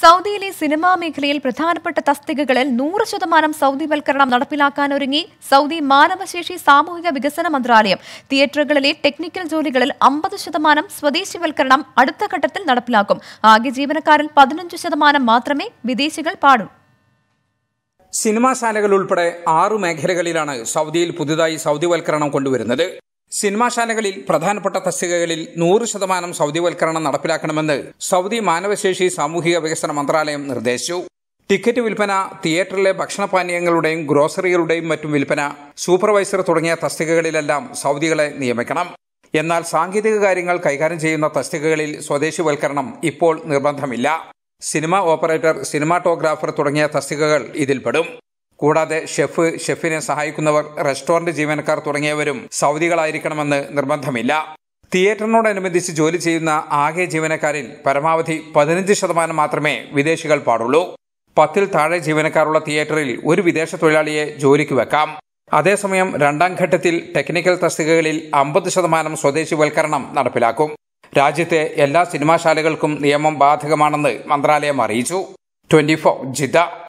സൗദിയിലെ സിനിമാ മേഖലയിൽ പ്രധാനപ്പെട്ട തസ്തികകളിൽ നൂറ് ശതമാനം സൗദിവൽക്കരണം നടപ്പിലാക്കാനൊരുങ്ങി സൗദി മാനവശേഷി സാമൂഹിക വികസന മന്ത്രാലയം തിയേറ്ററുകളിലെ ടെക്നിക്കൽ ജോലികളിൽ അമ്പത് ശതമാനം സ്വദേശിവൽക്കരണം അടുത്ത ഘട്ടത്തിൽ നടപ്പിലാക്കും ആകെ ജീവനക്കാരിൽ പതിനഞ്ച് ശതമാനം മാത്രമേ വിദേശികൾ പാടൂ സിനിമാശാലകൾ ഉൾപ്പെടെ ആറു മേഖലകളിലാണ് സൗദിയിൽ പുതുതായി സൗദിവൽക്കരണം കൊണ്ടുവരുന്നത് സിനിമാശാലകളിൽ പ്രധാനപ്പെട്ട തസ്തികകളിൽ നൂറ് ശതമാനം സൗദിവൽക്കരണം നടപ്പിലാക്കണമെന്ന് സൗദി മാനവശേഷി സാമൂഹിക വികസന മന്ത്രാലയം നിർദ്ദേശിച്ചു ടിക്കറ്റ് വിൽപ്പന തിയേറ്ററിലെ ഭക്ഷണപാനീയങ്ങളുടെയും ഗ്രോസറികളുടെയും മറ്റും വിൽപ്പന സൂപ്പർവൈസർ തുടങ്ങിയ തസ്തികകളിലെല്ലാം സൗദികളെ നിയമിക്കണം എന്നാൽ സാങ്കേതിക കാര്യങ്ങൾ കൈകാര്യം ചെയ്യുന്ന തസ്തികകളിൽ സ്വദേശിവൽക്കരണം ഇപ്പോൾ നിർബന്ധമില്ല സിനിമ ഓപ്പറേറ്റർ സിനിമാറ്റോഗ്രാഫർ തുടങ്ങിയ തസ്തികകൾ ഇതിൽപ്പെടും കൂടാതെ ഷെഫ് ഷെഫിനെ സഹായിക്കുന്നവർ റെസ്റ്റോറന്റ് ജീവനക്കാർ തുടങ്ങിയവരും സൗദികളായിരിക്കണമെന്ന് നിർബന്ധമില്ല തിയേറ്ററിനോടനുബന്ധിച്ച് ജോലി ചെയ്യുന്ന ആകെ ജീവനക്കാരിൽ പരമാവധി പതിനഞ്ച് ശതമാനം മാത്രമേ വിദേശികൾ പാടുള്ളൂ പത്തിൽ താഴെ ജീവനക്കാരുള്ള തിയേറ്ററിൽ ഒരു വിദേശ തൊഴിലാളിയെ ജോലിക്ക് വെക്കാം അതേസമയം രണ്ടാം ഘട്ടത്തിൽ ടെക്നിക്കൽ തസ്തികകളിൽ അമ്പത് ശതമാനം സ്വദേശിവൽക്കരണം നടപ്പിലാക്കും രാജ്യത്തെ എല്ലാ സിനിമാശാലകൾക്കും നിയമം ബാധകമാണെന്ന് മന്ത്രാലയം അറിയിച്ചു ട്വന്റി ഫോർ ജിദ്ദ